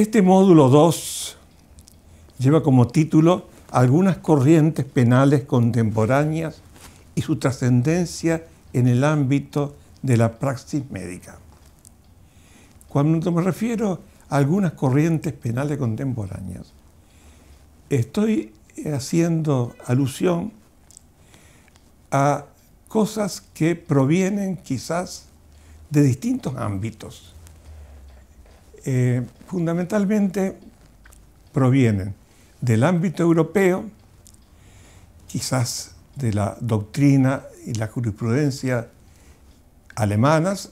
Este módulo 2 lleva como título algunas corrientes penales contemporáneas y su trascendencia en el ámbito de la praxis médica. Cuando me refiero a algunas corrientes penales contemporáneas, estoy eh, haciendo alusión a cosas que provienen quizás de distintos ámbitos eh, fundamentalmente provienen del ámbito europeo, quizás de la doctrina y la jurisprudencia alemanas,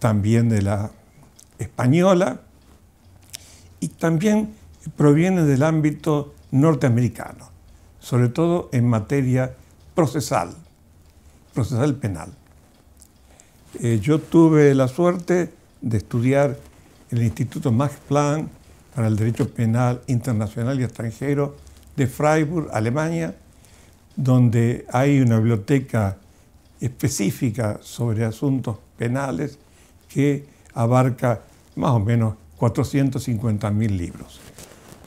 también de la española y también provienen del ámbito norteamericano, sobre todo en materia procesal, procesal penal. Eh, yo tuve la suerte de estudiar el Instituto Max Planck para el Derecho Penal Internacional y Extranjero de Freiburg, Alemania, donde hay una biblioteca específica sobre asuntos penales que abarca más o menos 450.000 libros.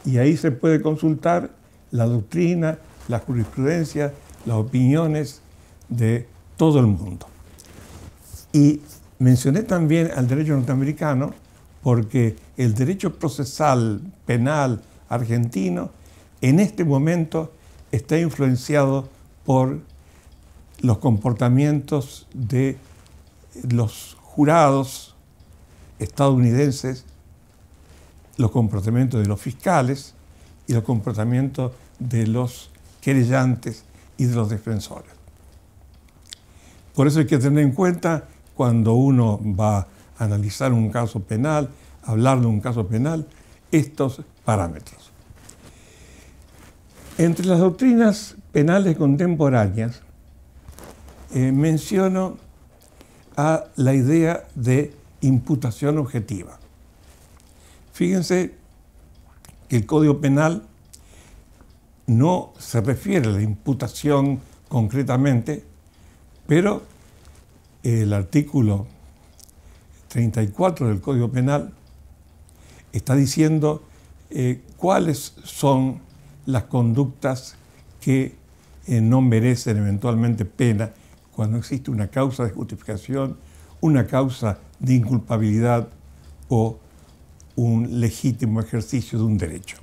Y ahí se puede consultar la doctrina, la jurisprudencia, las opiniones de todo el mundo. Y Mencioné también al derecho norteamericano porque el derecho procesal penal argentino en este momento está influenciado por los comportamientos de los jurados estadounidenses, los comportamientos de los fiscales y los comportamientos de los querellantes y de los defensores. Por eso hay que tener en cuenta cuando uno va a analizar un caso penal, hablar de un caso penal, estos parámetros. Entre las doctrinas penales contemporáneas eh, menciono a la idea de imputación objetiva. Fíjense que el Código Penal no se refiere a la imputación concretamente, pero el artículo 34 del Código Penal está diciendo eh, cuáles son las conductas que eh, no merecen eventualmente pena cuando existe una causa de justificación, una causa de inculpabilidad o un legítimo ejercicio de un derecho.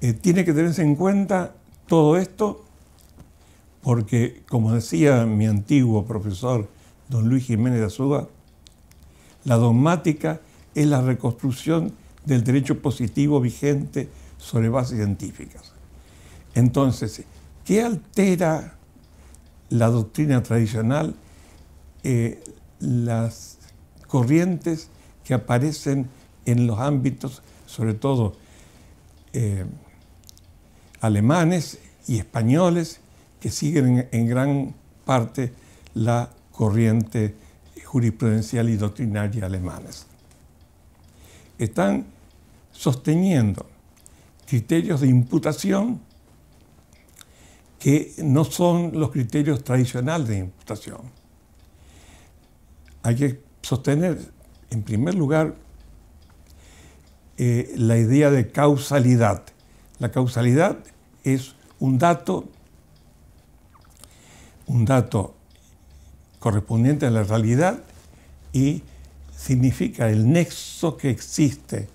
Eh, tiene que tenerse en cuenta todo esto porque, como decía mi antiguo profesor, don Luis Jiménez de Azúa, la dogmática es la reconstrucción del derecho positivo vigente sobre bases científicas. Entonces, ¿qué altera la doctrina tradicional eh, las corrientes que aparecen en los ámbitos, sobre todo eh, alemanes y españoles, que siguen en gran parte la corriente jurisprudencial y doctrinaria alemana. Están sosteniendo criterios de imputación que no son los criterios tradicionales de imputación. Hay que sostener, en primer lugar, eh, la idea de causalidad. La causalidad es un dato un dato correspondiente a la realidad y significa el nexo que existe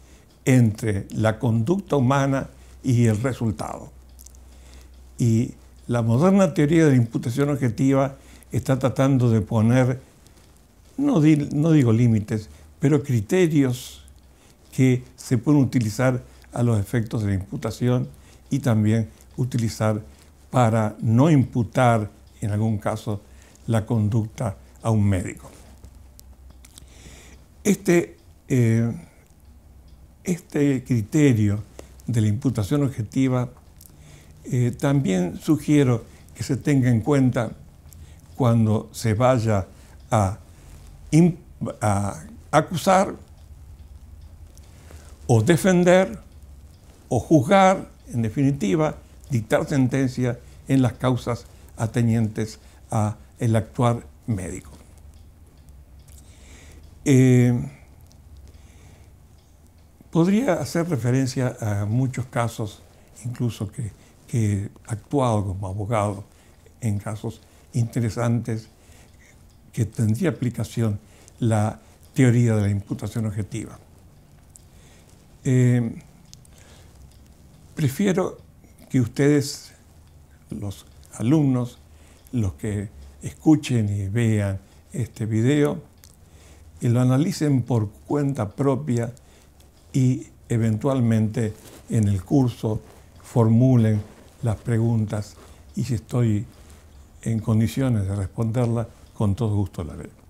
entre la conducta humana y el resultado. Y la moderna teoría de la imputación objetiva está tratando de poner, no, no digo límites, pero criterios que se pueden utilizar a los efectos de la imputación y también utilizar para no imputar en algún caso la conducta a un médico. Este, eh, este criterio de la imputación objetiva eh, también sugiero que se tenga en cuenta cuando se vaya a, a acusar o defender o juzgar, en definitiva, dictar sentencia en las causas atenientes a el actuar médico. Eh, podría hacer referencia a muchos casos, incluso que, he actuado como abogado en casos interesantes que tendría aplicación la teoría de la imputación objetiva. Eh, prefiero que ustedes, los alumnos, los que escuchen y vean este video y lo analicen por cuenta propia y eventualmente en el curso formulen las preguntas y si estoy en condiciones de responderlas, con todo gusto la haré.